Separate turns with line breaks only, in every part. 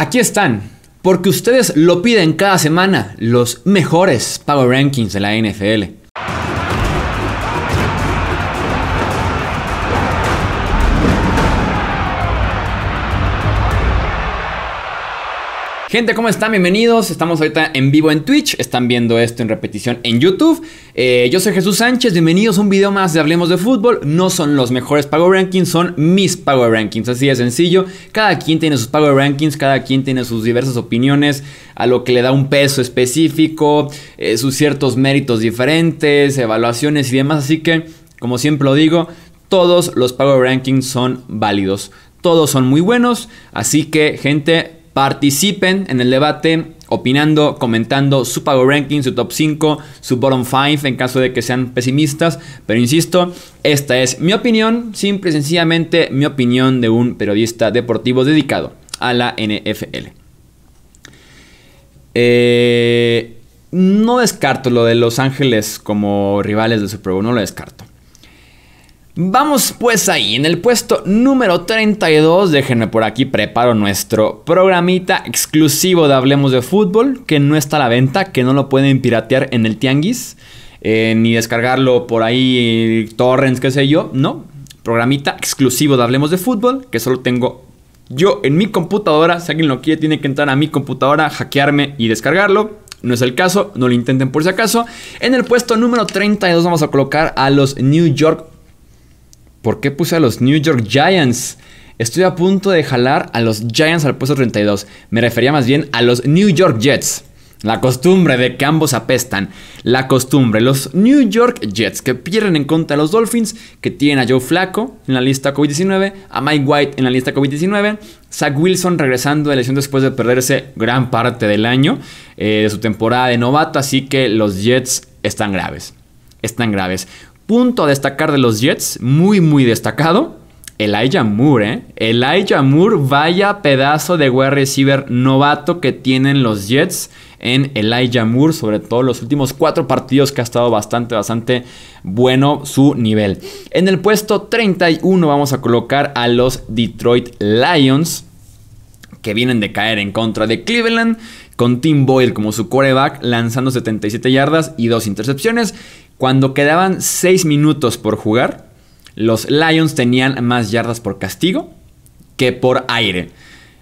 Aquí están, porque ustedes lo piden cada semana, los mejores Power Rankings de la NFL. Gente, ¿cómo están? Bienvenidos. Estamos ahorita en vivo en Twitch. Están viendo esto en repetición en YouTube. Eh, yo soy Jesús Sánchez. Bienvenidos a un video más de Hablemos de Fútbol. No son los mejores Power Rankings, son mis Power Rankings. Así de sencillo. Cada quien tiene sus Power Rankings, cada quien tiene sus diversas opiniones, a lo que le da un peso específico, eh, sus ciertos méritos diferentes, evaluaciones y demás. Así que, como siempre lo digo, todos los Power Rankings son válidos. Todos son muy buenos, así que gente, Participen en el debate opinando, comentando su pago ranking, su top 5, su bottom 5 en caso de que sean pesimistas. Pero insisto, esta es mi opinión, simple y sencillamente mi opinión de un periodista deportivo dedicado a la NFL. Eh, no descarto lo de Los Ángeles como rivales de Super Bowl, no lo descarto. Vamos pues ahí, en el puesto número 32, déjenme por aquí, preparo nuestro programita exclusivo de Hablemos de Fútbol, que no está a la venta, que no lo pueden piratear en el Tianguis, eh, ni descargarlo por ahí, torrents, qué sé yo, no. Programita exclusivo de Hablemos de Fútbol, que solo tengo yo en mi computadora, si alguien lo quiere, tiene que entrar a mi computadora, hackearme y descargarlo. No es el caso, no lo intenten por si acaso. En el puesto número 32 vamos a colocar a los New York ¿Por qué puse a los New York Giants? Estoy a punto de jalar a los Giants al puesto 32. Me refería más bien a los New York Jets. La costumbre de que ambos apestan. La costumbre. Los New York Jets que pierden en contra de los Dolphins, que tienen a Joe Flaco en la lista COVID-19, a Mike White en la lista COVID-19, Zach Wilson regresando de lesión después de perderse gran parte del año eh, de su temporada de novato. Así que los Jets están graves. Están graves. Punto a destacar de los Jets, muy, muy destacado. Elijah Moore, ¿eh? Elijah Moore, vaya pedazo de wide receiver novato que tienen los Jets en Elijah Moore, sobre todo los últimos cuatro partidos que ha estado bastante, bastante bueno su nivel. En el puesto 31 vamos a colocar a los Detroit Lions, que vienen de caer en contra de Cleveland, con Tim Boyle como su coreback, lanzando 77 yardas y dos intercepciones. Cuando quedaban 6 minutos por jugar, los Lions tenían más yardas por castigo que por aire.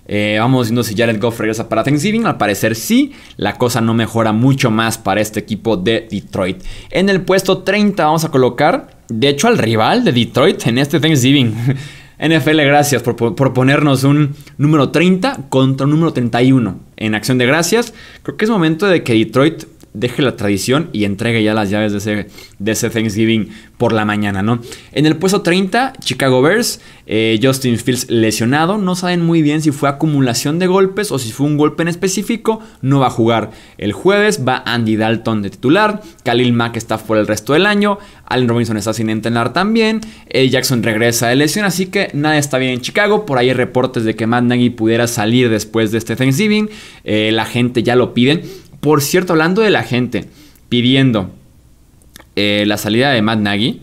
Eh, vamos viendo si Jared Goff regresa para Thanksgiving. Al parecer sí. La cosa no mejora mucho más para este equipo de Detroit. En el puesto 30 vamos a colocar, de hecho, al rival de Detroit en este Thanksgiving. NFL, gracias por, por, ponernos un número 30 contra un número 31 en acción de gracias. Creo que es momento de que Detroit deje la tradición y entregue ya las llaves de ese, de ese Thanksgiving por la mañana, ¿no? En el puesto 30, Chicago Bears, eh, Justin Fields lesionado, no saben muy bien si fue acumulación de golpes o si fue un golpe en específico, no va a jugar el jueves, va Andy Dalton de titular, Khalil Mack está por el resto del año, Allen Robinson está sin entrenar también, eh, Jackson regresa de lesión, así que nada está bien en Chicago, por ahí hay reportes de que Matt Nagy pudiera salir después de este Thanksgiving, eh, la gente ya lo pide, por cierto, hablando de la gente pidiendo eh, la salida de Matt Nagy,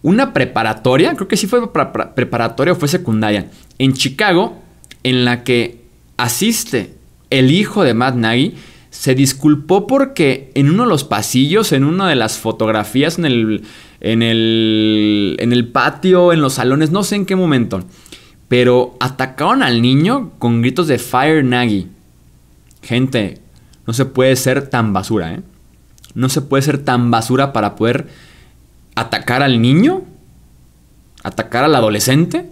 una preparatoria, creo que sí fue preparatoria o fue secundaria, en Chicago, en la que asiste el hijo de Matt Nagy, se disculpó porque en uno de los pasillos, en una de las fotografías, en el, en el, en el patio, en los salones, no sé en qué momento, pero atacaron al niño con gritos de Fire Nagy. Gente, no se puede ser tan basura, ¿eh? No se puede ser tan basura para poder atacar al niño, atacar al adolescente,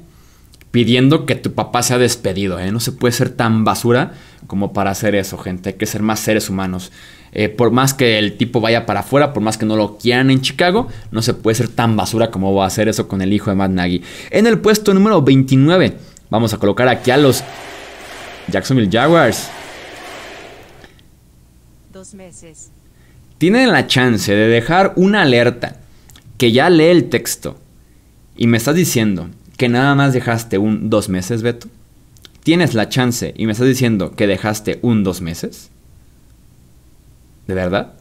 pidiendo que tu papá sea despedido, ¿eh? No se puede ser tan basura como para hacer eso, gente. Hay que ser más seres humanos. Eh, por más que el tipo vaya para afuera, por más que no lo quieran en Chicago, no se puede ser tan basura como va a hacer eso con el hijo de Matt Nagy. En el puesto número 29, vamos a colocar aquí a los Jacksonville Jaguars meses. Tienen la chance de dejar una alerta que ya lee el texto y me estás diciendo que nada más dejaste un dos meses, Beto. Tienes la chance y me estás diciendo que dejaste un dos meses. ¿De verdad?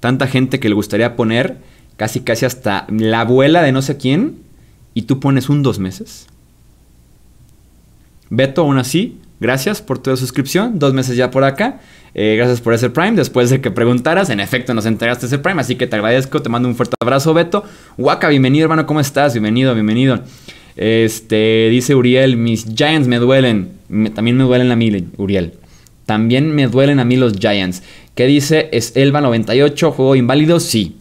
Tanta gente que le gustaría poner casi casi hasta la abuela de no sé quién y tú pones un dos meses. Beto aún así Gracias por tu suscripción, dos meses ya por acá. Eh, gracias por ese Prime. Después de que preguntaras, en efecto nos entregaste ese Prime, así que te agradezco, te mando un fuerte abrazo, Beto. Waka, bienvenido, hermano, ¿cómo estás? Bienvenido, bienvenido. Este, dice Uriel, mis Giants me duelen. también me duelen a mí, Uriel. También me duelen a mí los Giants. ¿Qué dice? ¿Es Elba 98? ¿Juego inválido? Sí.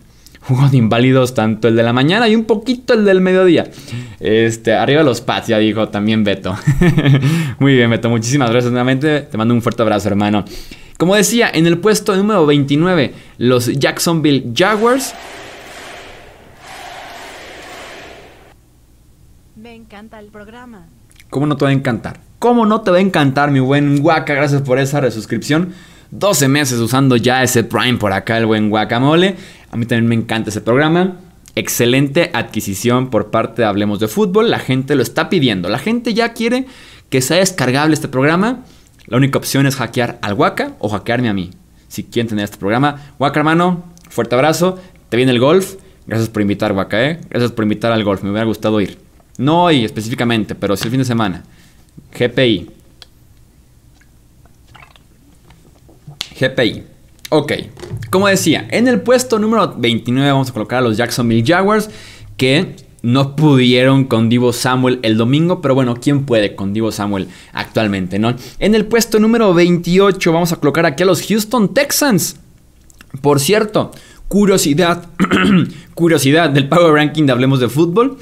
Jugo de inválidos tanto el de la mañana y un poquito el del mediodía. Este, arriba los Pats, ya dijo también Beto. Muy bien, Beto, muchísimas gracias nuevamente. Te mando un fuerte abrazo, hermano. Como decía, en el puesto número 29, los Jacksonville Jaguars. Me encanta el programa. ¿Cómo no te va a encantar? ¿Cómo no te va a encantar, mi buen Waka? Gracias por esa resuscripción. 12 meses usando ya ese Prime por acá, el buen guacamole. A mí también me encanta ese programa. Excelente adquisición por parte de Hablemos de Fútbol. La gente lo está pidiendo. La gente ya quiere que sea descargable este programa. La única opción es hackear al Waka o hackearme a mí. Si quieren tener este programa. Waka, hermano, fuerte abrazo. Te viene el golf. Gracias por invitar, Waka, ¿eh? Gracias por invitar al golf. Me hubiera gustado ir. No hoy específicamente, pero si el fin de semana. GPI. GPI. Ok, como decía, en el puesto número 29 vamos a colocar a los Jacksonville Jaguars que no pudieron con Divo Samuel el domingo, pero bueno, ¿quién puede con Divo Samuel actualmente, no? En el puesto número 28 vamos a colocar aquí a los Houston Texans. Por cierto, curiosidad, curiosidad del Power Ranking de Hablemos de Fútbol,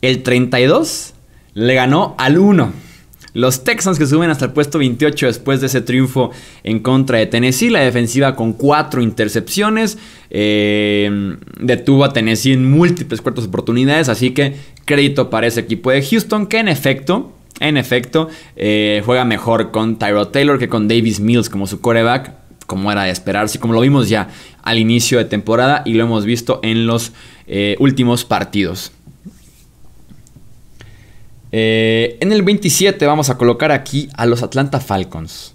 el 32 le ganó al 1. Los Texans que suben hasta el puesto 28 después de ese triunfo en contra de Tennessee. La defensiva con cuatro intercepciones. Eh, detuvo a Tennessee en múltiples cuartas oportunidades. Así que crédito para ese equipo de Houston que en efecto en efecto, eh, juega mejor con Tyro Taylor que con Davis Mills como su coreback, como era de esperarse, como lo vimos ya al inicio de temporada y lo hemos visto en los eh, últimos partidos. Eh, en el 27 vamos a colocar aquí a los Atlanta Falcons.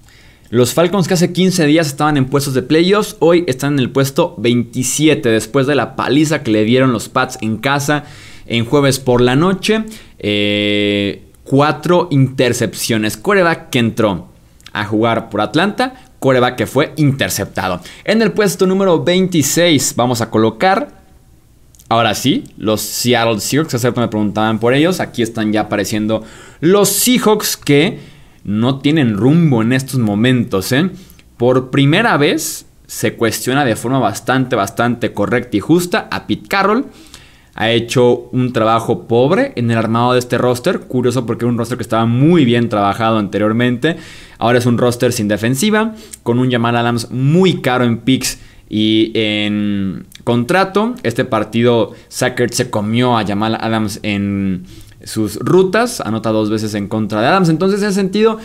Los Falcons que hace 15 días estaban en puestos de playoffs, hoy están en el puesto 27 después de la paliza que le dieron los Pats en casa en jueves por la noche. Eh, cuatro intercepciones. Coreback que entró a jugar por Atlanta, coreback que fue interceptado. En el puesto número 26 vamos a colocar Ahora sí, los Seattle Seahawks, hace me preguntaban por ellos, aquí están ya apareciendo los Seahawks que no tienen rumbo en estos momentos. ¿eh? Por primera vez se cuestiona de forma bastante, bastante correcta y justa a Pete Carroll. Ha hecho un trabajo pobre en el armado de este roster. Curioso porque era un roster que estaba muy bien trabajado anteriormente. Ahora es un roster sin defensiva, con un Jamal Adams muy caro en picks y en contrato, este partido, Sackert se comió a Jamal Adams en sus rutas, anota dos veces en contra de Adams. Entonces, en ese sentido,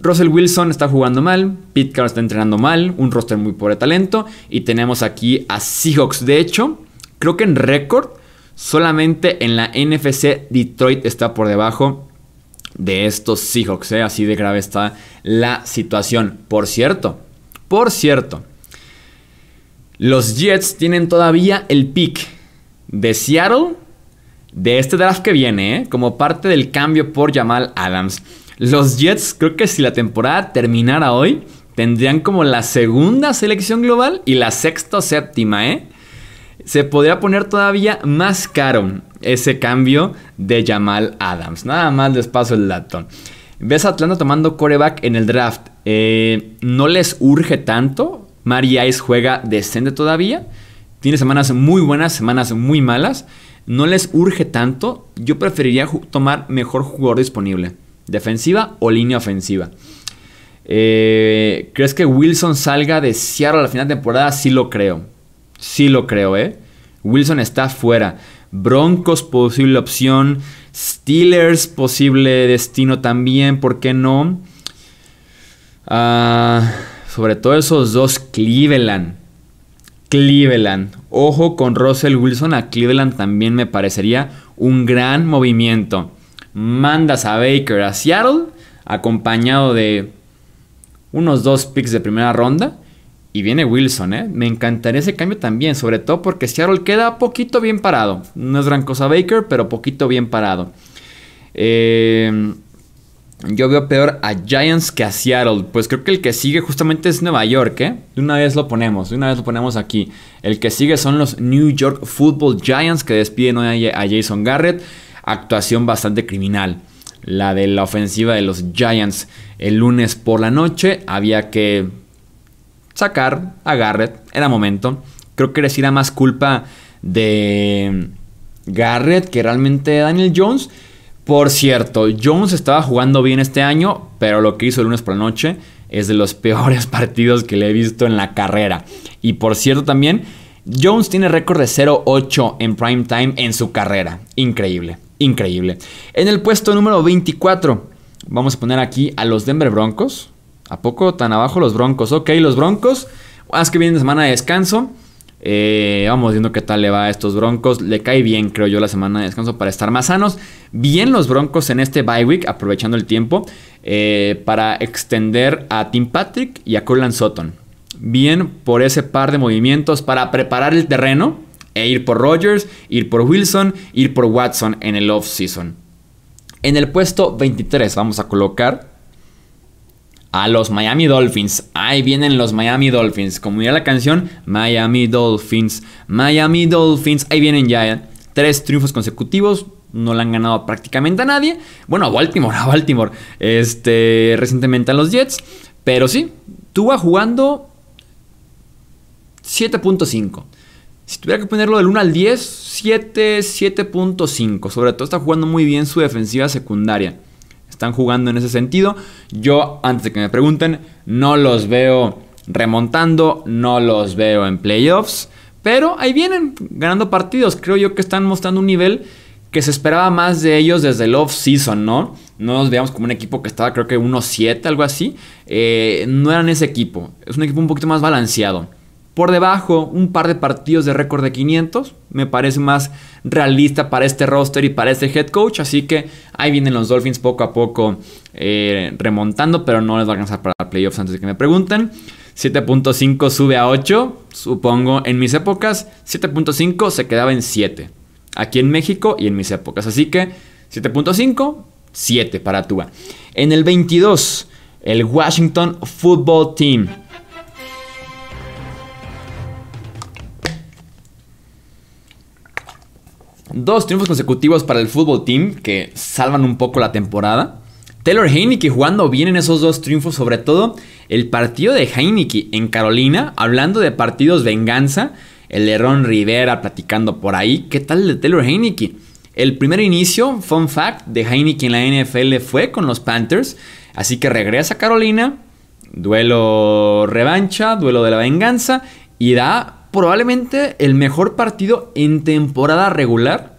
Russell Wilson está jugando mal, Pitcairn está entrenando mal, un roster muy pobre talento. Y tenemos aquí a Seahawks. De hecho, creo que en récord, solamente en la NFC Detroit está por debajo de estos Seahawks. ¿eh? Así de grave está la situación. Por cierto, por cierto. Los Jets tienen todavía el pick de Seattle de este draft que viene, ¿eh? como parte del cambio por Jamal Adams. Los Jets, creo que si la temporada terminara hoy, tendrían como la segunda selección global y la sexta o séptima, ¿eh? Se podría poner todavía más caro ese cambio de Jamal Adams. Nada más les paso el dato. Ves a Atlanta tomando coreback en el draft. Eh, no les urge tanto María Ice juega descende todavía. Tiene semanas muy buenas, semanas muy malas. No les urge tanto. Yo preferiría tomar mejor jugador disponible. Defensiva o línea ofensiva. Eh, ¿Crees que Wilson salga de Seattle a la final de temporada? Sí lo creo. Sí lo creo, ¿eh? Wilson está fuera. Broncos, posible opción. Steelers, posible destino también. ¿Por qué no? Ah... Sobre todo esos dos Cleveland. Cleveland. Ojo con Russell Wilson a Cleveland también me parecería un gran movimiento. Mandas a Baker a Seattle acompañado de unos dos picks de primera ronda. Y viene Wilson, ¿eh? Me encantaría ese cambio también, sobre todo porque Seattle queda poquito bien parado. No es gran cosa Baker, pero poquito bien parado. Eh, yo veo peor a Giants que a Seattle. Pues creo que el que sigue justamente es Nueva York, ¿eh? De una vez lo ponemos, de una vez lo ponemos aquí. El que sigue son los New York Football Giants que despiden hoy a Jason Garrett. Actuación bastante criminal. La de la ofensiva de los Giants el lunes por la noche. Había que sacar a Garrett. Era momento. Creo que era más culpa de Garrett que realmente Daniel Jones. Por cierto, Jones estaba jugando bien este año, pero lo que hizo el lunes por la noche es de los peores partidos que le he visto en la carrera. Y por cierto también, Jones tiene récord de 0-8 en prime time en su carrera. Increíble, increíble. En el puesto número 24, vamos a poner aquí a los Denver Broncos. ¿A poco tan abajo los Broncos? Ok, los Broncos, más que viene semana de descanso. Eh, vamos viendo qué tal le va a estos Broncos. Le cae bien, creo yo, la semana de descanso para estar más sanos. Bien los Broncos en este bye week, aprovechando el tiempo, eh, para extender a Tim Patrick y a Curland Sutton. Bien por ese par de movimientos para preparar el terreno e ir por Rogers, ir por Wilson, ir por Watson en el off season En el puesto 23 vamos a colocar a los Miami Dolphins. Ahí vienen los Miami Dolphins. Como ya la canción, Miami Dolphins. Miami Dolphins. Ahí vienen ya. Eh. Tres triunfos consecutivos. No le han ganado prácticamente a nadie. Bueno, a Baltimore, a Baltimore. Este, recientemente a los Jets. Pero sí, tuvo jugando 7.5. Si tuviera que ponerlo del 1 al 10, 7, 7.5. Sobre todo está jugando muy bien su defensiva secundaria están jugando en ese sentido. Yo, antes de que me pregunten, no los veo remontando, no los veo en playoffs, pero ahí vienen ganando partidos. Creo yo que están mostrando un nivel que se esperaba más de ellos desde el off-season, ¿no? No nos veíamos como un equipo que estaba creo que 1-7, algo así. Eh, no eran ese equipo. Es un equipo un poquito más balanceado. Por debajo, un par de partidos de récord de 500. Me parece más realista para este roster y para este head coach. Así que ahí vienen los Dolphins poco a poco eh, remontando, pero no les va a alcanzar para playoffs antes de que me pregunten. 7.5 sube a 8, supongo en mis épocas. 7.5 se quedaba en 7. Aquí en México y en mis épocas. Así que 7.5, 7 para tú En el 22, el Washington Football Team. Dos triunfos consecutivos para el fútbol team que salvan un poco la temporada. Taylor Heineke jugando bien en esos dos triunfos, sobre todo el partido de Heineke en Carolina, hablando de partidos venganza, el de Ron Rivera platicando por ahí, ¿qué tal el de Taylor Heineke? El primer inicio, fun fact, de Heineke en la NFL fue con los Panthers, así que regresa a Carolina, duelo revancha, duelo de la venganza, y da probablemente el mejor partido en temporada regular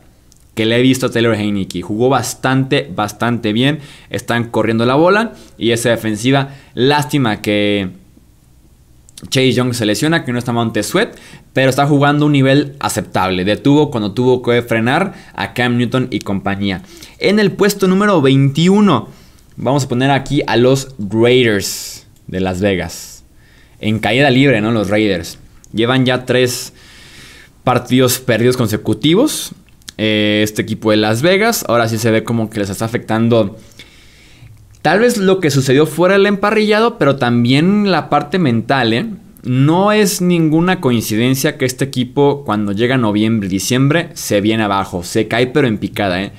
que le he visto a Taylor Heineke. Jugó bastante, bastante bien. Están corriendo la bola y esa defensiva, lástima que Chase Young se lesiona, que no está Monte Sweat, pero está jugando un nivel aceptable. Detuvo cuando tuvo que frenar a Cam Newton y compañía. En el puesto número 21, vamos a poner aquí a los Raiders de Las Vegas. En caída libre, ¿no? Los Raiders. Llevan ya tres partidos perdidos consecutivos. Eh, este equipo de Las Vegas. Ahora sí se ve como que les está afectando. Tal vez lo que sucedió fuera el emparrillado, pero también la parte mental, ¿eh? No es ninguna coincidencia que este equipo, cuando llega noviembre diciembre, se viene abajo. Se cae, pero en picada, ¿eh?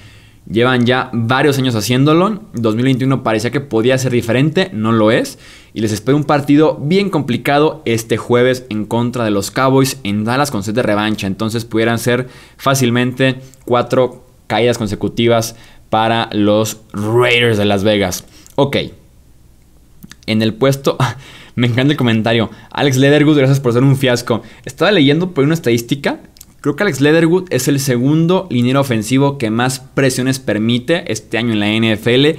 Llevan ya varios años haciéndolo. 2021 parecía que podía ser diferente, no lo es. Y les espero un partido bien complicado este jueves en contra de los Cowboys en Dallas con sed de revancha. Entonces pudieran ser fácilmente cuatro caídas consecutivas para los Raiders de Las Vegas. Ok. En el puesto... Me encanta el comentario. Alex Ledergut, gracias por ser un fiasco. Estaba leyendo por pues, una estadística Creo que Alex Leatherwood es el segundo liniero ofensivo que más presiones permite este año en la NFL.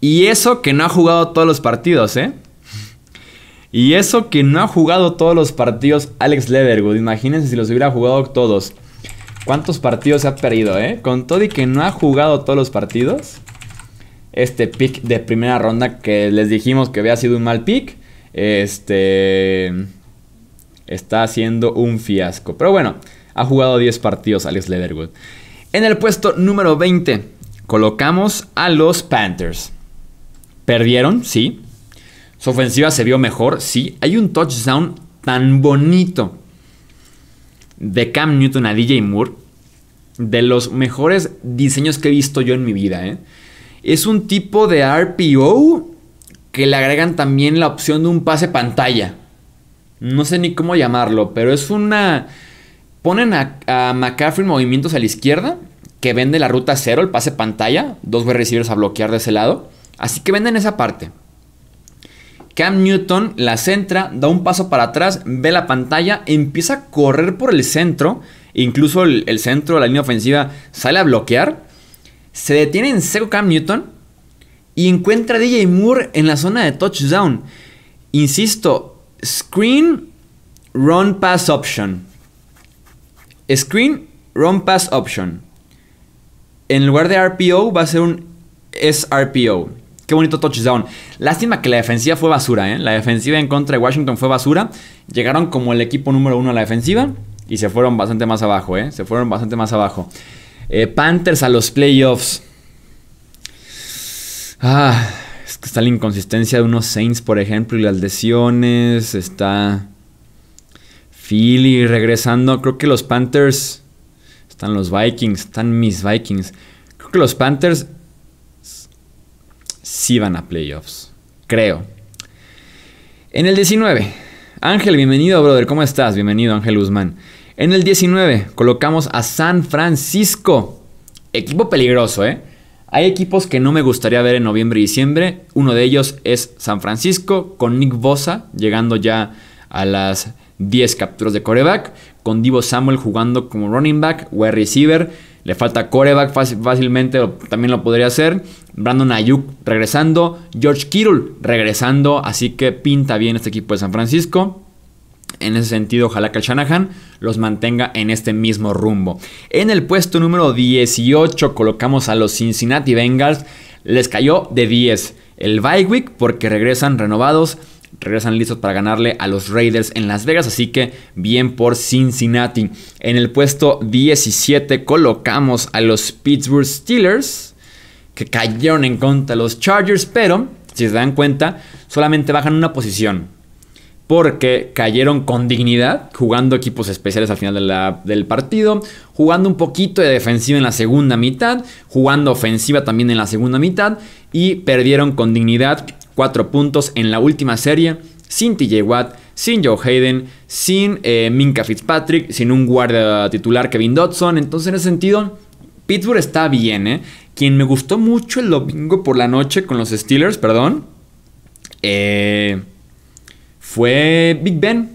Y eso que no ha jugado todos los partidos, ¿eh? Y eso que no ha jugado todos los partidos Alex Leatherwood. Imagínense si los hubiera jugado todos. ¿Cuántos partidos se ha perdido, eh? Con y que no ha jugado todos los partidos. Este pick de primera ronda que les dijimos que había sido un mal pick. Este. Está haciendo un fiasco. Pero bueno, ha jugado 10 partidos Alex Leatherwood. En el puesto número 20 colocamos a los Panthers. Perdieron, sí. Su ofensiva se vio mejor, sí. Hay un touchdown tan bonito de Cam Newton a DJ Moore. De los mejores diseños que he visto yo en mi vida. ¿eh? Es un tipo de RPO que le agregan también la opción de un pase pantalla. No sé ni cómo llamarlo, pero es una Ponen a, a McCaffrey movimientos a la izquierda, que vende la ruta cero, el pase pantalla, dos receivers a bloquear de ese lado. Así que venden esa parte. Cam Newton la centra, da un paso para atrás, ve la pantalla, empieza a correr por el centro. Incluso el, centro de la línea ofensiva sale a bloquear. Se detiene en seco Cam Newton y encuentra a DJ Moore en la zona de touchdown. Insisto, screen, run pass option. Screen Run Pass Option. En lugar de RPO va a ser un SRPO. Qué bonito touchdown. Lástima que la defensiva fue basura, ¿eh? La defensiva en contra de Washington fue basura. Llegaron como el equipo número uno a la defensiva y se fueron bastante más abajo, ¿eh? Se fueron bastante más abajo. Eh, Panthers a los playoffs. Ah, es que está la inconsistencia de unos Saints, por ejemplo, y las lesiones. Está. Philly regresando. Creo que los Panthers. Están los Vikings. Están mis Vikings. Creo que los Panthers. Sí van a playoffs. Creo. En el 19. Ángel, bienvenido, brother. ¿Cómo estás? Bienvenido, Ángel Guzmán. En el 19 colocamos a San Francisco. Equipo peligroso, ¿eh? Hay equipos que no me gustaría ver en noviembre y diciembre. Uno de ellos es San Francisco, con Nick Bosa llegando ya a las 10 capturas de coreback, con Divo Samuel jugando como running back, o receiver, le falta coreback fácilmente, también lo podría hacer. Brandon Ayuk regresando, George Kirul regresando, así que pinta bien este equipo de San Francisco. En ese sentido, ojalá que Shanahan los mantenga en este mismo rumbo. En el puesto número 18 colocamos a los Cincinnati Bengals. Les cayó de 10 el bywick porque regresan renovados regresan listos para ganarle a los Raiders en Las Vegas, así que bien por Cincinnati. En el puesto 17 colocamos a los Pittsburgh Steelers, que cayeron en contra de los Chargers, pero si se dan cuenta, solamente bajan una posición porque cayeron con dignidad, jugando equipos especiales al final del partido, jugando un poquito de defensiva en la segunda mitad, jugando ofensiva también en la segunda mitad, y perdieron con dignidad cuatro puntos en la última serie, sin TJ Watt, sin Joe Hayden, sin eh, Minka Fitzpatrick, sin un guardia titular Kevin Dodson, entonces en ese sentido, Pittsburgh está bien, ¿eh? Quien me gustó mucho el domingo por la noche con los Steelers, perdón. Eh, fue Big Ben.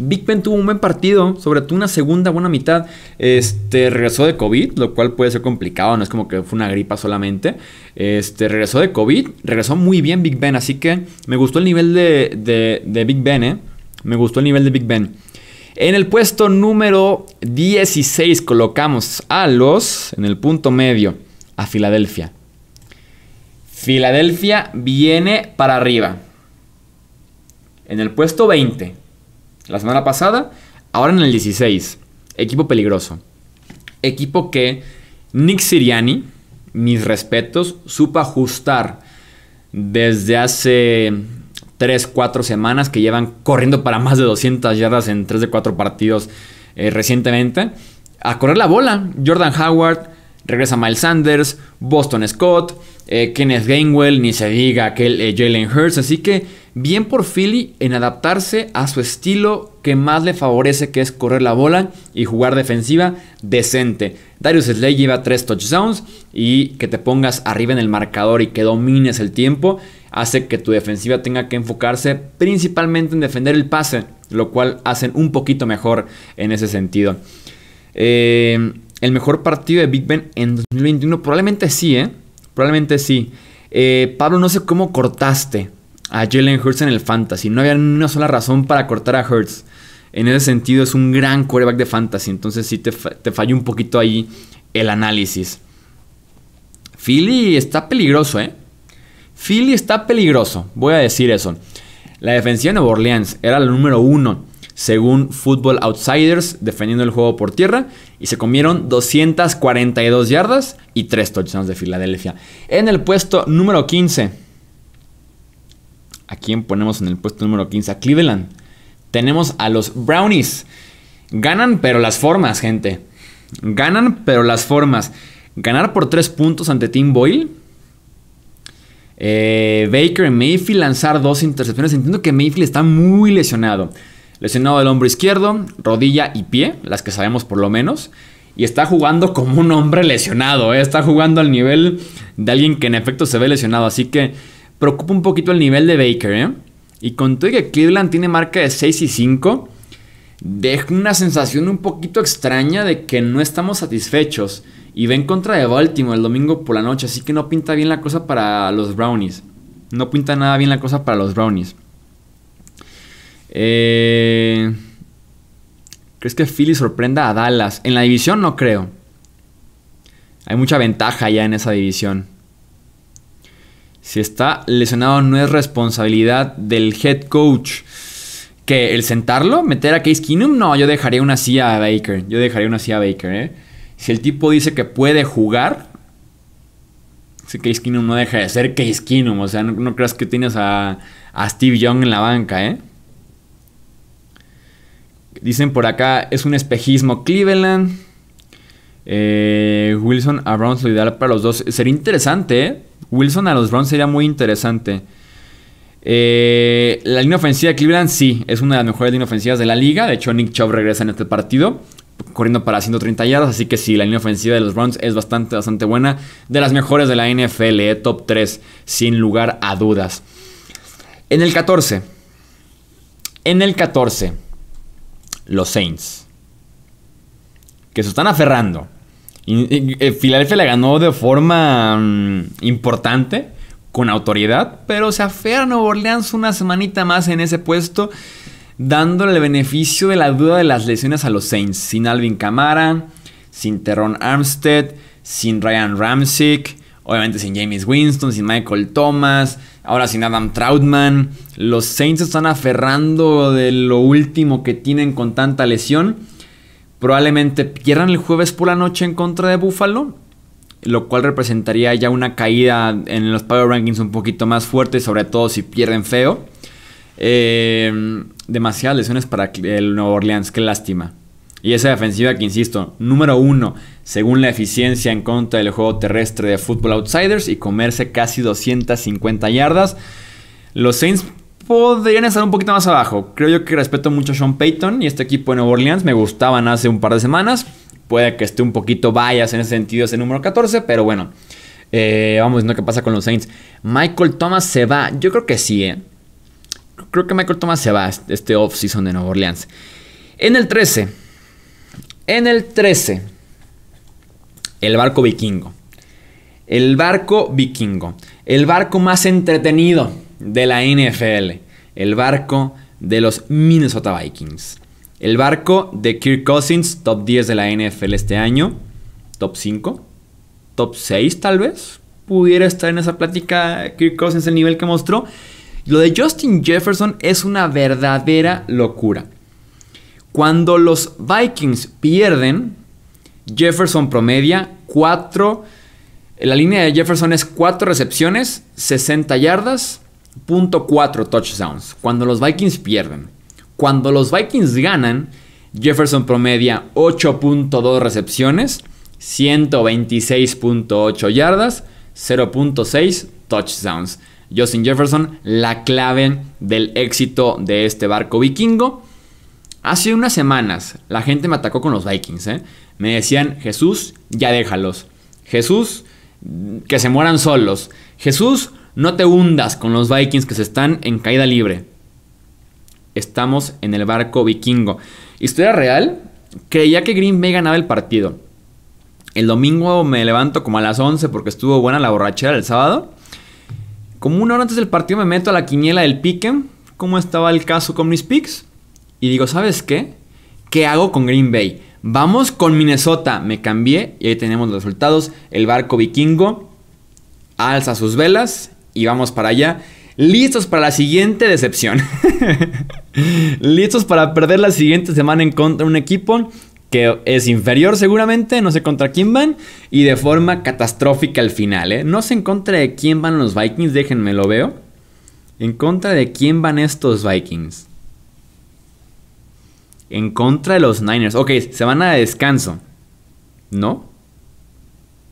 Big Ben tuvo un buen partido, sobre todo una segunda buena mitad. Este regresó de COVID, lo cual puede ser complicado, no es como que fue una gripa solamente. Este regresó de COVID, regresó muy bien Big Ben, así que me gustó el nivel de, Big Ben, ¿eh? Me gustó el nivel de Big Ben. En el puesto número 16 colocamos a los, en el punto medio, a Filadelfia. Filadelfia viene para arriba en el puesto 20 la semana pasada, ahora en el 16. Equipo peligroso. Equipo que Nick Siriani, mis respetos, Supa ajustar desde hace 3, 4 semanas que llevan corriendo para más de 200 yardas en 3 de 4 partidos eh, recientemente. A correr la bola. Jordan Howard, regresa Miles Sanders, Boston Scott, eh, Kenneth Gainwell, ni se diga aquel eh, Jalen Hurts. Así que Bien por Philly en adaptarse a su estilo que más le favorece, que es correr la bola y jugar defensiva decente. Darius Slay lleva tres touchdowns y que te pongas arriba en el marcador y que domines el tiempo hace que tu defensiva tenga que enfocarse principalmente en defender el pase, lo cual hacen un poquito mejor en ese sentido. Eh, el mejor partido de Big Ben en 2021, probablemente sí, ¿eh? Probablemente sí. Eh, Pablo, no sé cómo cortaste a Jalen Hurts en el fantasy. No había una sola razón para cortar a Hurts. En ese sentido es un gran quarterback de fantasy. Entonces sí te, falló un poquito ahí el análisis. Philly está peligroso, ¿eh? Philly está peligroso. Voy a decir eso. La defensiva de Nueva Orleans era la número uno según Football Outsiders, defendiendo el juego por tierra. Y se comieron 242 yardas y 3 touchdowns de Filadelfia. En el puesto número 15 ¿A quién ponemos en el puesto número 15? A Cleveland. Tenemos a los Brownies. Ganan, pero las formas, gente. Ganan, pero las formas. Ganar por 3 puntos ante Tim Boyle. Eh, Baker Baker Mayfield lanzar dos intercepciones. Entiendo que Mayfield está muy lesionado. Lesionado del hombro izquierdo, rodilla y pie, las que sabemos por lo menos. Y está jugando como un hombre lesionado. Eh. Está jugando al nivel de alguien que en efecto se ve lesionado. Así que preocupa un poquito el nivel de Baker, ¿eh? Y con todo que Cleveland tiene marca de 6 y 5, deja una sensación un poquito extraña de que no estamos satisfechos. Y va en contra de Baltimore el domingo por la noche, así que no pinta bien la cosa para los Brownies. No pinta nada bien la cosa para los Brownies. Eh, ¿Crees que Philly sorprenda a Dallas? En la división no creo. Hay mucha ventaja ya en esa división. Si está lesionado no es responsabilidad del head coach. Que el sentarlo, meter a Case Keenum, no, yo dejaría una silla a Baker. Yo dejaría una silla a Baker, ¿eh? Si el tipo dice que puede jugar, ese Case Keenum no deja de ser Case Keenum. O sea, no, creas que tienes a, Steve Young en la banca, ¿eh? Dicen por acá, es un espejismo Cleveland. Eh, Wilson a lo ideal para los dos. Sería interesante, ¿eh? Wilson a los Browns sería muy interesante. Eh, la línea ofensiva de Cleveland sí, es una de las mejores líneas ofensivas de la liga. De hecho, Nick Chubb regresa en este partido, corriendo para 130 yardas. Así que sí, la línea ofensiva de los Browns es bastante, bastante buena. De las mejores de la NFL, eh, top 3, sin lugar a dudas. En el 14. En el 14. Los Saints. Que se están aferrando eh, Filadelfia la ganó de forma mm, importante, con autoridad, pero se aferra a Nueva Orleans una semanita más en ese puesto, dándole el beneficio de la duda de las lesiones a los Saints, sin Alvin Kamara, sin Terron Armstead, sin Ryan Ramsick, obviamente sin James Winston, sin Michael Thomas, ahora sin Adam Troutman. Los Saints están aferrando de lo último que tienen con tanta lesión. Probablemente pierdan el jueves por la noche en contra de Buffalo, lo cual representaría ya una caída en los Power Rankings un poquito más fuerte, sobre todo si pierden feo. Eh, demasiadas lesiones para el Nuevo Orleans, qué lástima. Y esa defensiva que, insisto, número uno, según la eficiencia en contra del juego terrestre de Football Outsiders y comerse casi 250 yardas. Los Saints podrían estar un poquito más abajo. Creo yo que respeto mucho a Sean Payton y este equipo de Nueva Orleans. Me gustaban hace un par de semanas. Puede que esté un poquito vayas en ese sentido ese número 14, pero bueno. vamos eh, vamos viendo qué pasa con los Saints. Michael Thomas se va. Yo creo que sí, eh. Creo que Michael Thomas se va este offseason de Nueva Orleans. En el 13. En el 13. El barco vikingo. El barco vikingo. El barco más entretenido de la NFL, el barco de los Minnesota Vikings. El barco de Kirk Cousins, top 10 de la NFL este año, top 5, top 6 tal vez, pudiera estar en esa plática Kirk Cousins el nivel que mostró. Lo de Justin Jefferson es una verdadera locura. Cuando los Vikings pierden, Jefferson promedia 4. La línea de Jefferson es 4 recepciones, 60 yardas, .4 touchdowns cuando los Vikings pierden. Cuando los Vikings ganan, Jefferson promedia 8.2 recepciones, 126.8 yardas, 0.6 touchdowns. Justin Jefferson, la clave del éxito de este barco vikingo. Hace unas semanas la gente me atacó con los Vikings. ¿eh? Me decían, Jesús, ya déjalos. Jesús, que se mueran solos. Jesús, no te hundas con los vikings que se están en caída libre. Estamos en el barco vikingo. Historia real, creía que Green Bay ganaba el partido. El domingo me levanto como a las 11 porque estuvo buena la borrachera el sábado. Como una hora antes del partido me meto a la quiniela del Piquen, cómo estaba el caso con mis picks. Y digo, ¿sabes qué? ¿Qué hago con Green Bay? Vamos con Minnesota. Me cambié y ahí tenemos los resultados. El barco vikingo alza sus velas y vamos para allá. Listos para la siguiente decepción. Listos para perder la siguiente semana en contra de un equipo que es inferior seguramente, no sé contra quién van, y de forma catastrófica al final. ¿eh? No sé en contra de quién van los Vikings, déjenme lo veo. En contra de quién van estos Vikings. En contra de los Niners. Ok, se van a descanso. ¿No?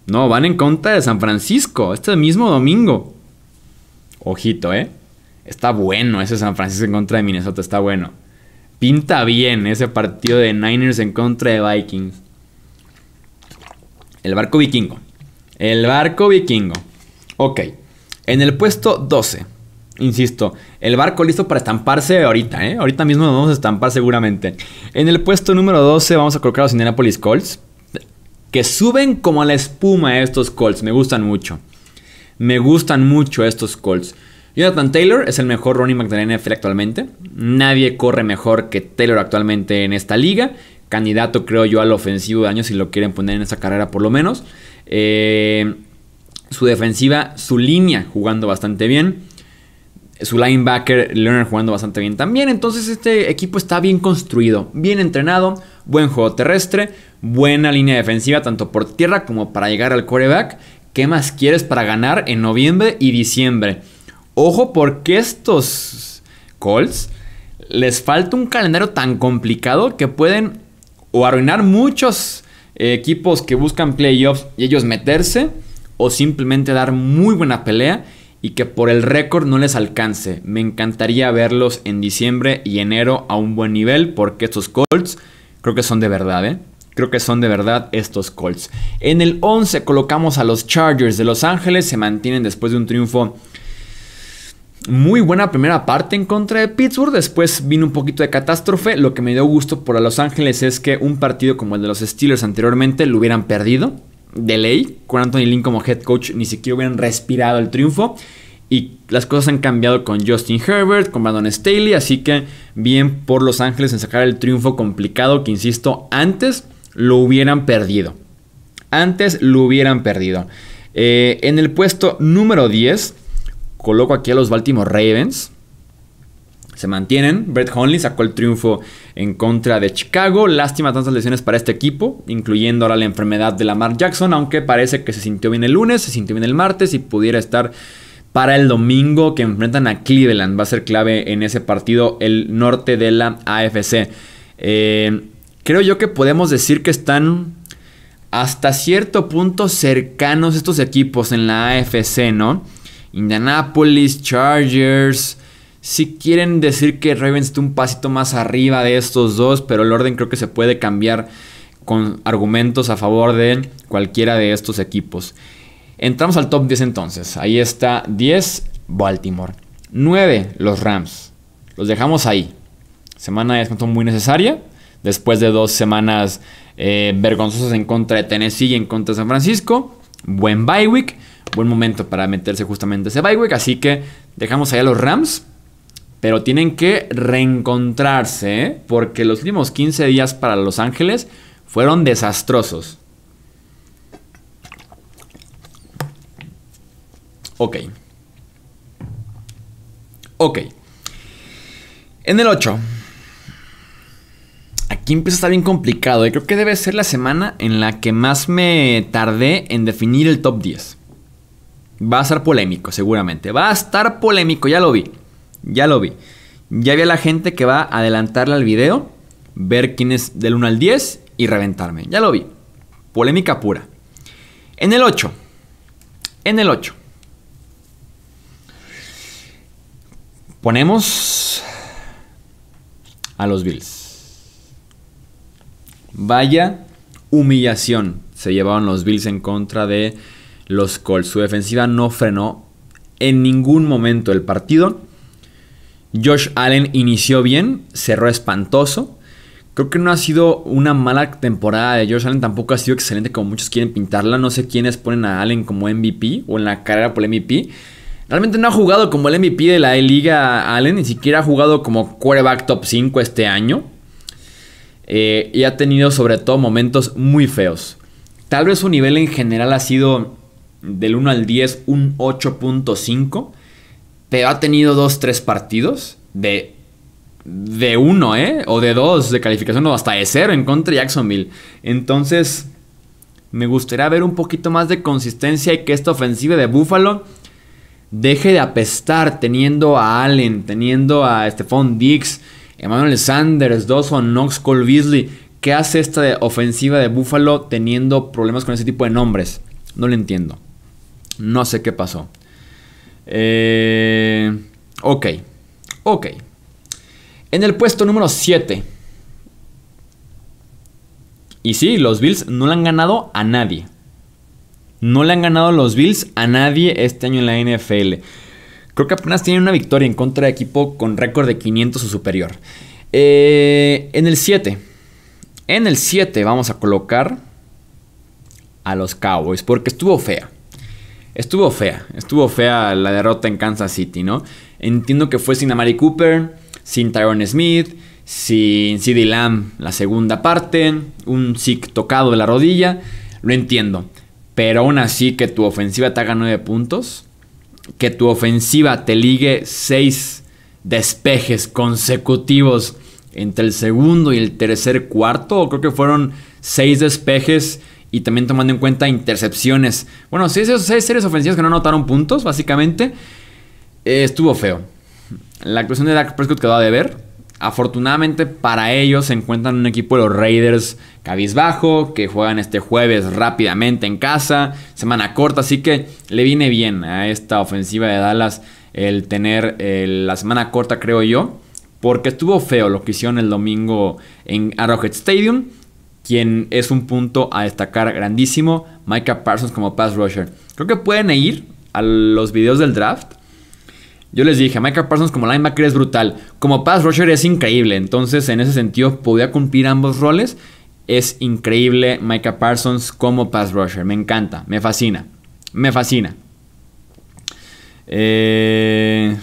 No, van en contra de San Francisco, este mismo domingo. Ojito, ¿eh? Está bueno ese San Francisco en contra de Minnesota, está bueno. Pinta bien ese partido de Niners en contra de Vikings. El barco vikingo. El barco vikingo. Ok. En el puesto 12. Insisto, el barco listo para estamparse ahorita, ¿eh? Ahorita mismo nos vamos a estampar seguramente. En el puesto número 12 vamos a colocar a los Indianapolis Colts. Que suben como a la espuma estos Colts. Me gustan mucho. Me gustan mucho estos Colts. Jonathan Taylor es el mejor Ronnie back de la NFL actualmente. Nadie corre mejor que Taylor actualmente en esta liga. Candidato, creo yo, al ofensivo de año si lo quieren poner en esa carrera por lo menos. Eh, su defensiva, su línea jugando bastante bien. Su linebacker, Leonard jugando bastante bien también. Entonces este equipo está bien construido, bien entrenado, buen juego terrestre, buena línea defensiva tanto por tierra como para llegar al quarterback. ¿Qué más quieres para ganar en noviembre y diciembre? Ojo porque estos Colts les falta un calendario tan complicado que pueden o arruinar muchos eh, equipos que buscan playoffs y ellos meterse o simplemente dar muy buena pelea y que por el récord no les alcance. Me encantaría verlos en diciembre y enero a un buen nivel porque estos Colts creo que son de verdad, ¿eh? Creo que son de verdad estos Colts. En el 11 colocamos a los Chargers de Los Ángeles. Se mantienen después de un triunfo muy buena primera parte en contra de Pittsburgh. Después vino un poquito de catástrofe. Lo que me dio gusto por Los Ángeles es que un partido como el de los Steelers anteriormente lo hubieran perdido. De ley, con Anthony Lynn como head coach ni siquiera hubieran respirado el triunfo. Y las cosas han cambiado con Justin Herbert, con Brandon Staley. Así que bien por Los Ángeles en sacar el triunfo complicado que, insisto, antes lo hubieran perdido. Antes lo hubieran perdido. Eh, en el puesto número 10, coloco aquí a los Baltimore Ravens. Se mantienen. Brett Hundley sacó el triunfo en contra de Chicago. Lástima tantas lesiones para este equipo, incluyendo ahora la enfermedad de Lamar Jackson, aunque parece que se sintió bien el lunes, se sintió bien el martes y pudiera estar para el domingo que enfrentan a Cleveland. Va a ser clave en ese partido el norte de la AFC. Eh, creo yo que podemos decir que están hasta cierto punto cercanos estos equipos en la AFC, ¿no? Indianapolis, Chargers. Si quieren decir que Ravens está un pasito más arriba de estos dos, pero el orden creo que se puede cambiar con argumentos a favor de cualquiera de estos equipos. Entramos al top 10 entonces. Ahí está 10 Baltimore. 9 los Rams. Los dejamos ahí. Semana de descanso muy necesaria después de dos semanas eh, vergonzosas en contra de Tennessee y en contra de San Francisco. Buen bye week, buen momento para meterse justamente ese bye week, así que dejamos allá los Rams. Pero tienen que reencontrarse, ¿eh? porque los últimos 15 días para Los Ángeles fueron desastrosos. Ok. Ok. En el 8, Aquí empieza a estar bien complicado. Y ¿eh? creo que debe ser la semana en la que más me tardé en definir el top 10. Va a ser polémico, seguramente. Va a estar polémico, ya lo vi. Ya lo vi. Ya vi a la gente que va a adelantarle al video, ver quién es del 1 al 10 y reventarme. Ya lo vi. Polémica pura. En el 8. En el 8. Ponemos a los Bills. Vaya humillación se llevaron los Bills en contra de los Colts. Su defensiva no frenó en ningún momento el partido. Josh Allen inició bien, cerró espantoso. Creo que no ha sido una mala temporada de Josh Allen, tampoco ha sido excelente como muchos quieren pintarla. No sé quiénes ponen a Allen como MVP o en la carrera por el MVP. Realmente no ha jugado como el MVP de la e Liga Allen, ni siquiera ha jugado como quarterback top 5 este año. Eh, y ha tenido sobre todo momentos muy feos. Tal vez su nivel en general ha sido del 1 al 10 un 8.5, pero ha tenido 2, 3 partidos de, de 1, ¿eh? O de 2 de calificación o hasta de 0 en contra de Jacksonville. Entonces, me gustaría ver un poquito más de consistencia y que esta ofensiva de Buffalo deje de apestar teniendo a Allen, teniendo a Stephon Diggs Emmanuel Sanders, Dawson Knox, Cole Beasley. ¿Qué hace esta ofensiva de Buffalo teniendo problemas con ese tipo de nombres? No lo entiendo. No sé qué pasó. Eh, ok. Ok. En el puesto número 7. Y sí, los Bills no le han ganado a nadie. No le han ganado los Bills a nadie este año en la NFL. Creo que apenas tiene una victoria en contra de equipo con récord de 500 o superior. Eh, en el 7. En el 7 vamos a colocar a los Cowboys porque estuvo fea. Estuvo fea. Estuvo fea la derrota en Kansas City, ¿no? Entiendo que fue sin Amari Cooper, sin Tyrone Smith, sin CD Lamb la segunda parte, un sick tocado de la rodilla. Lo entiendo. Pero aún así que tu ofensiva te haga 9 puntos que tu ofensiva te ligue seis despejes consecutivos entre el segundo y el tercer cuarto. O Creo que fueron seis despejes y también tomando en cuenta intercepciones. Bueno, si seis series ofensivas que no anotaron puntos, básicamente, eh, estuvo feo. La actuación de Dak Prescott quedó a deber. Afortunadamente para ellos se encuentran un equipo de los Raiders cabizbajo, que juegan este jueves rápidamente en casa, semana corta, así que le viene bien a esta ofensiva de Dallas el tener eh, la semana corta, creo yo, porque estuvo feo lo que hicieron el domingo en Arrowhead Stadium, quien es un punto a destacar grandísimo, Micah Parsons como pass rusher. Creo que pueden ir a los videos del draft yo les dije, Michael Parsons como linebacker es brutal, como pass rusher es increíble, entonces en ese sentido podía cumplir ambos roles. Es increíble Micah Parsons como pass rusher, me encanta, me fascina, me fascina. Eh,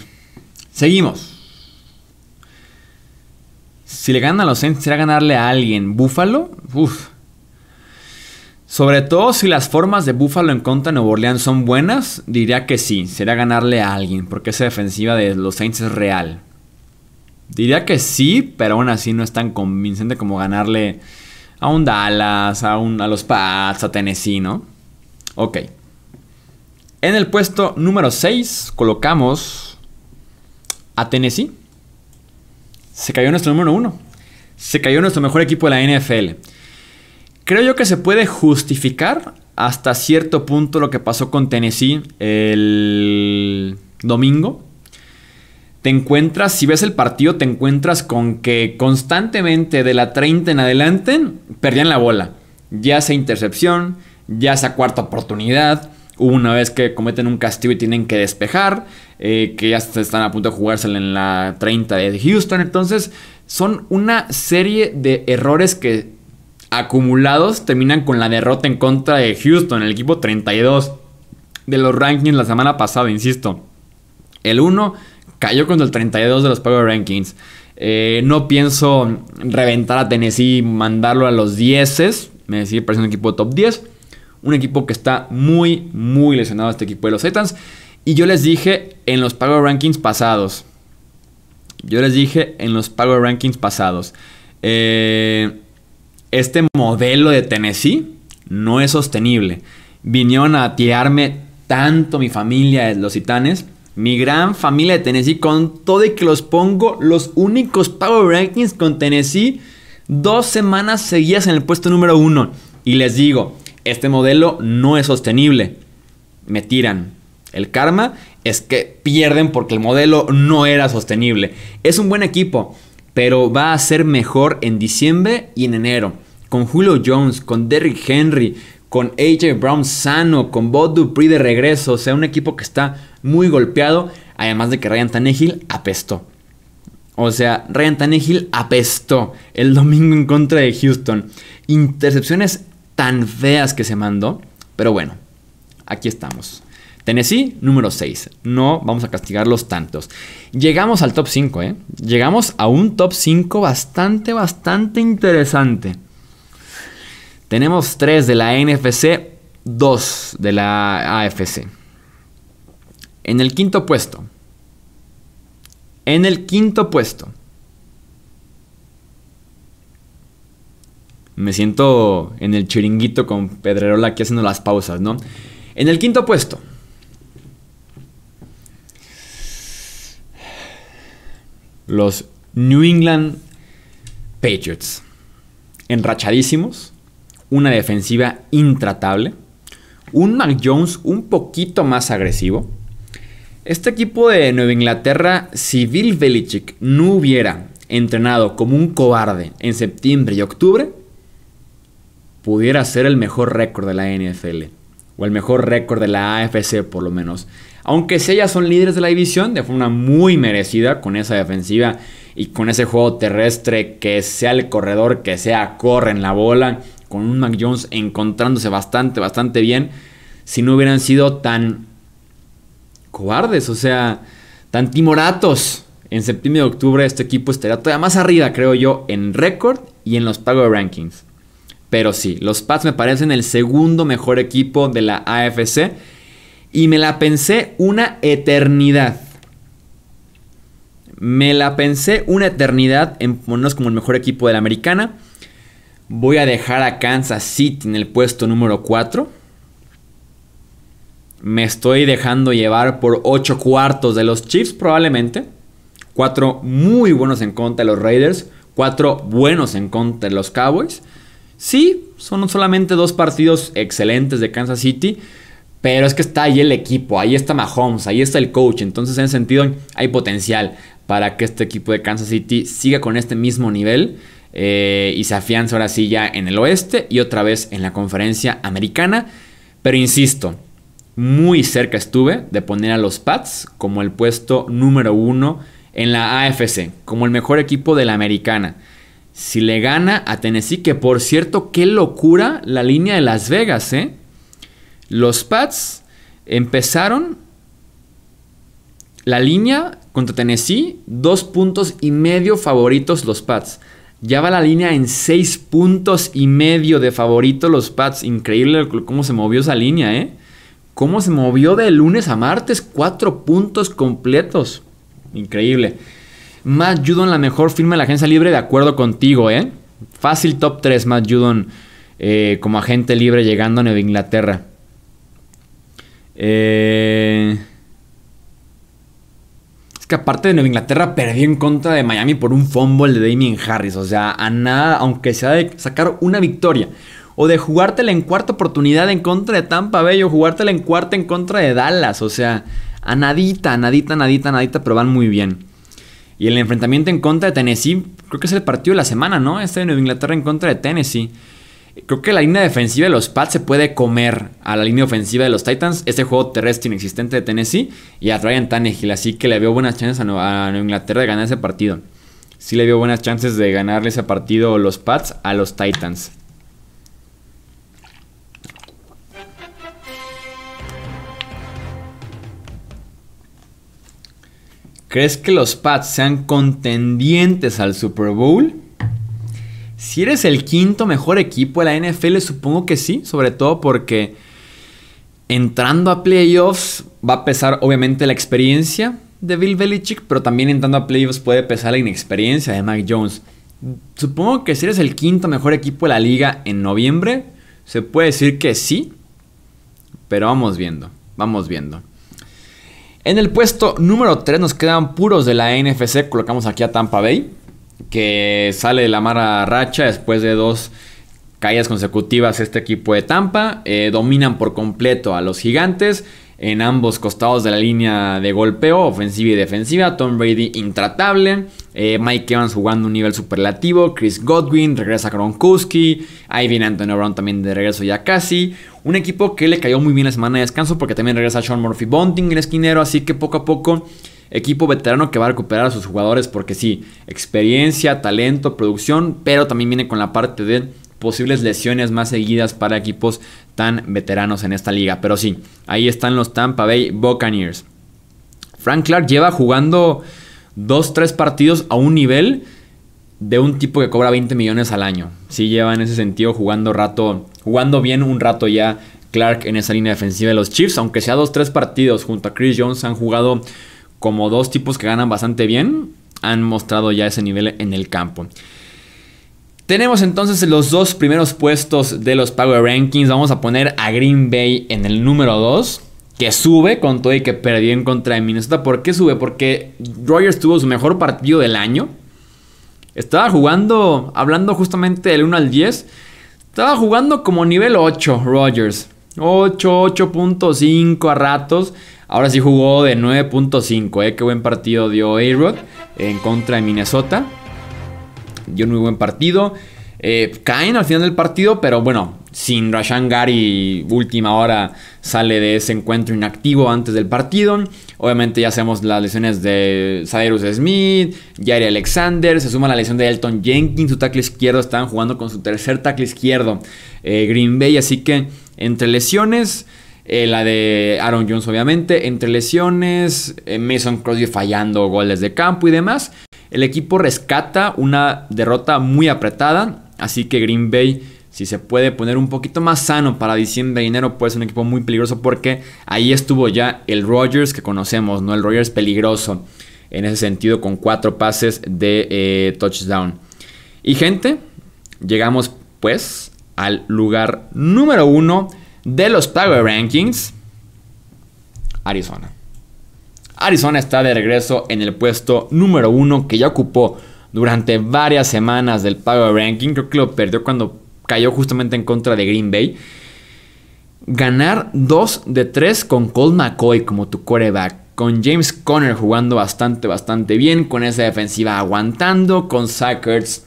seguimos. Si le ganan a los Saints, será ganarle a alguien. Buffalo, uff, sobre todo si las formas de Buffalo en contra de Nuevo Orleans son buenas, diría que sí, Sería ganarle a alguien, porque esa defensiva de los Saints es real. Diría que sí, pero aún así no es tan convincente como ganarle a un Dallas, a, a los Pats, a Tennessee, ¿no? Ok. En el puesto número 6 colocamos a Tennessee. Se cayó nuestro número 1. Se cayó nuestro mejor equipo de la NFL. Creo yo que se puede justificar hasta cierto punto lo que pasó con Tennessee el domingo. Te encuentras, si ves el partido, te encuentras con que constantemente de la 30 en adelante perdían la bola. Ya sea intercepción, ya sea cuarta oportunidad. Una vez que cometen un castigo y tienen que despejar, eh, que ya están a punto de jugársela en la 30 de Houston. Entonces, son una serie de errores que acumulados terminan con la derrota en contra de Houston, el equipo 32 de los rankings la semana pasada, insisto. El 1 cayó contra el 32 de los Power Rankings. Eh, no pienso reventar a Tennessee, y mandarlo a los 10. Me sigue pareciendo un equipo top 10. Un equipo que está muy, muy lesionado este equipo de los Titans. Y yo les dije en los Power Rankings pasados. Yo les dije en los Power Rankings pasados. Eh, este modelo de Tennessee no es sostenible. Vinieron a tirarme tanto mi familia de los titanes, mi gran familia de Tennessee, con todo y que los pongo los únicos Power Rankings con Tennessee dos semanas seguidas en el puesto número uno. Y les digo, este modelo no es sostenible. Me tiran. El karma es que pierden porque el modelo no era sostenible. Es un buen equipo, pero va a ser mejor en diciembre y en enero con Julio Jones, con Derrick Henry, con AJ Brown sano, con Bob Dupree de regreso. O sea, un equipo que está muy golpeado. Además de que Ryan Tannehill apestó. O sea, Ryan Tannehill apestó el domingo en contra de Houston. Intercepciones tan feas que se mandó. Pero bueno, aquí estamos. Tennessee, número 6. No vamos a castigarlos tantos. Llegamos al top 5, ¿eh? Llegamos a un top 5 bastante, bastante interesante. Tenemos tres de la NFC, dos de la AFC. En el quinto puesto. En el quinto puesto. Me siento en el chiringuito con Pedrerola aquí haciendo las pausas, ¿no? En el quinto puesto. Los New England Patriots. Enrachadísimos una defensiva intratable, un Mac Jones un poquito más agresivo. Este equipo de Nueva Inglaterra, si Bill Belichick no hubiera entrenado como un cobarde en septiembre y octubre, pudiera ser el mejor récord de la NFL, o el mejor récord de la AFC por lo menos. Aunque si ellas son líderes de la división de forma muy merecida con esa defensiva y con ese juego terrestre que sea el corredor, que sea corren la bola, con un Mac Jones encontrándose bastante, bastante bien, si no hubieran sido tan cobardes, o sea, tan timoratos. En septiembre y octubre este equipo estaría todavía más arriba, creo yo, en récord y en los Power Rankings. Pero sí, los Pats me parecen el segundo mejor equipo de la AFC. Y me la pensé una eternidad. Me la pensé una eternidad en ponernos como el mejor equipo de la americana. Voy a dejar a Kansas City en el puesto número 4. Me estoy dejando llevar por 8 cuartos de los Chiefs probablemente. 4 muy buenos en contra de los Raiders. 4 buenos en contra de los Cowboys. Sí, son solamente dos partidos excelentes de Kansas City. Pero es que está ahí el equipo, ahí está Mahomes, ahí está el coach. Entonces, en ese sentido, hay potencial para que este equipo de Kansas City siga con este mismo nivel. Eh, y se afianza ahora sí ya en el oeste y otra vez en la conferencia americana. Pero insisto, muy cerca estuve de poner a los Pats como el puesto número uno en la AFC, como el mejor equipo de la americana. Si le gana a Tennessee, que por cierto, qué locura la línea de Las Vegas, ¿eh? Los Pats empezaron la línea contra Tennessee, dos puntos y medio favoritos los Pats. Ya va la línea en seis puntos y medio de favorito los Pats. Increíble cómo se movió esa línea, ¿eh? Cómo se movió de lunes a martes. 4 puntos completos. Increíble. Matt Judon, la mejor firma de la agencia libre, de acuerdo contigo, ¿eh? Fácil top 3, Matt Judon eh, como agente libre llegando a Nueva Inglaterra. Eh aparte de Nueva Inglaterra perdió en contra de Miami por un fumble de Damien Harris. O sea, a nada, aunque sea de sacar una victoria o de jugártela en cuarta oportunidad en contra de Tampa Bay o jugártela en cuarta en contra de Dallas. O sea, a nadita, a nadita, nadita, nadita, pero van muy bien. Y el enfrentamiento en contra de Tennessee, creo que es el partido de la semana, ¿no? Este de Nueva Inglaterra en contra de Tennessee. Creo que la línea defensiva de los Pats se puede comer a la línea ofensiva de los Titans, este juego terrestre inexistente de Tennessee y a Ryan Tannehill. Así que le veo buenas chances a Nueva, Inglaterra de ganar ese partido. Sí le veo buenas chances de ganarle ese partido los Pats a los Titans. ¿Crees que los Pats sean contendientes al Super Bowl? Si eres el quinto mejor equipo de la NFL, supongo que sí, sobre todo porque entrando a playoffs va a pesar obviamente la experiencia de Bill Belichick, pero también entrando a playoffs puede pesar la inexperiencia de Mike Jones. Supongo que si eres el quinto mejor equipo de la liga en noviembre, se puede decir que sí, pero vamos viendo, vamos viendo. En el puesto número 3 nos quedan puros de la NFC, colocamos aquí a Tampa Bay que sale de la mala racha después de dos caídas consecutivas este equipo de Tampa. Eh, dominan por completo a los gigantes en ambos costados de la línea de golpeo, ofensiva y defensiva. Tom Brady intratable. Eh, Mike Evans jugando un nivel superlativo. Chris Godwin regresa a Gronkowski. viene Antonio Brown también de regreso ya casi. Un equipo que le cayó muy bien la semana de descanso porque también regresa Sean Murphy Bunting, el esquinero. Así que poco a poco Equipo veterano que va a recuperar a sus jugadores porque sí, experiencia, talento, producción, pero también viene con la parte de posibles lesiones más seguidas para equipos tan veteranos en esta liga. Pero sí, ahí están los Tampa Bay Buccaneers. Frank Clark lleva jugando dos 3 partidos a un nivel de un tipo que cobra 20 millones al año. Sí lleva en ese sentido jugando rato, jugando bien un rato ya Clark en esa línea defensiva de los Chiefs, aunque sea dos 3 partidos junto a Chris Jones han jugado como dos tipos que ganan bastante bien, han mostrado ya ese nivel en el campo. Tenemos entonces los dos primeros puestos de los Power Rankings. Vamos a poner a Green Bay en el número 2, que sube con todo y que perdió en contra de Minnesota. ¿Por qué sube? Porque Rogers tuvo su mejor partido del año. Estaba jugando, hablando justamente del 1 al 10, estaba jugando como nivel 8 Rogers. 8, 8.5 a ratos. Ahora sí jugó de 9.5, ¿eh? Qué buen partido dio a en contra de Minnesota. Dio un muy buen partido. Eh, caen al final del partido, pero bueno, sin Rashan Gary, última hora sale de ese encuentro inactivo antes del partido. Obviamente ya hacemos las lesiones de Cyrus Smith, Jair Alexander, se suma la lesión de Elton Jenkins, su tackle izquierdo, estaban jugando con su tercer tackle izquierdo eh, Green Bay, así que entre lesiones eh, la de Aaron Jones, obviamente, entre lesiones, eh, Mason Crosby fallando goles de campo y demás. El equipo rescata una derrota muy apretada, así que Green Bay, si se puede poner un poquito más sano para diciembre y enero, puede ser un equipo muy peligroso porque ahí estuvo ya el Rogers que conocemos, ¿no? El Rogers peligroso en ese sentido con cuatro pases de eh, touchdown. Y gente, llegamos pues al lugar número uno de los Power Rankings, Arizona. Arizona está de regreso en el puesto número uno que ya ocupó durante varias semanas del Power Ranking. Creo que lo perdió cuando cayó justamente en contra de Green Bay. Ganar 2 de 3 con Cole McCoy como tu coreback. Con James Conner jugando bastante, bastante bien. Con esa defensiva aguantando. Con Sackers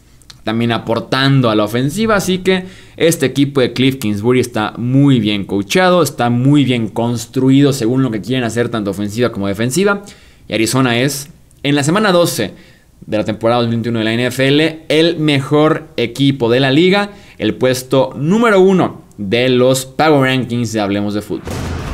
también aportando a la ofensiva. Así que este equipo de Cliff Kingsbury está muy bien coachado, está muy bien construido según lo que quieren hacer tanto ofensiva como defensiva. Y Arizona es, en la semana 12 de la temporada 2021 de la NFL, el mejor equipo de la liga, el puesto número uno de los Power Rankings de Hablemos de Fútbol.